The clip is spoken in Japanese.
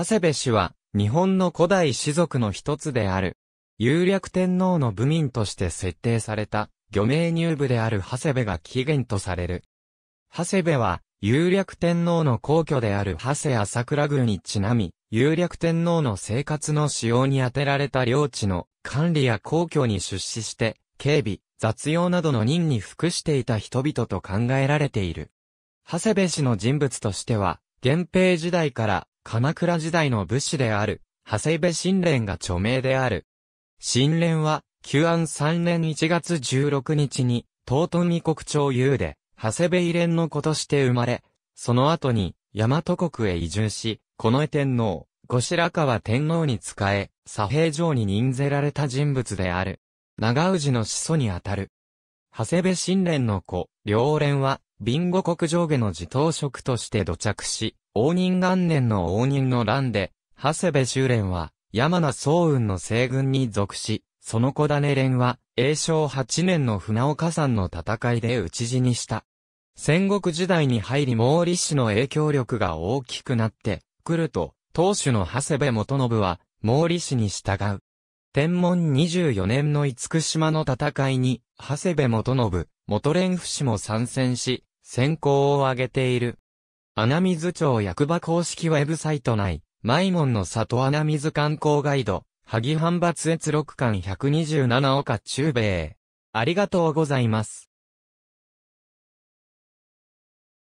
長谷部氏は、日本の古代士族の一つである。有略天皇の部民として設定された、漁名入部である長谷部が起源とされる。長谷部は、有略天皇の皇居である長谷や倉宮にちなみ、有略天皇の生活の使用に充てられた領地の管理や皇居に出資して、警備、雑用などの任に服していた人々と考えられている。長谷部氏の人物としては、源平時代から鎌倉時代の武士である、長谷部新蓮が著名である。新蓮は、旧安3年1月16日に、東都御国町優で、長谷部異連の子として生まれ、その後に、大和国へ移住し、近衛天皇、後白河天皇に仕え、左平城に任ぜられた人物である。長氏の始祖にあたる。長谷部新蓮の子、良蓮は、ビンゴ国上下の自頭職として土着し、応仁元年の応仁の乱で、長谷部修練は、山名宗雲の西軍に属し、その小種連は、永正8年の船岡山の戦いで討ち死にした。戦国時代に入り毛利氏の影響力が大きくなって、来ると、当主の長谷部元信は、毛利氏に従う。天文24年の五福島の戦いに、長谷部元信、元連府氏も参戦し、先行を挙げている。穴水町役場公式ウェブサイト内、マイモンの里穴水観光ガイド、萩藩抜越6巻127岡中米。ありがとうございます。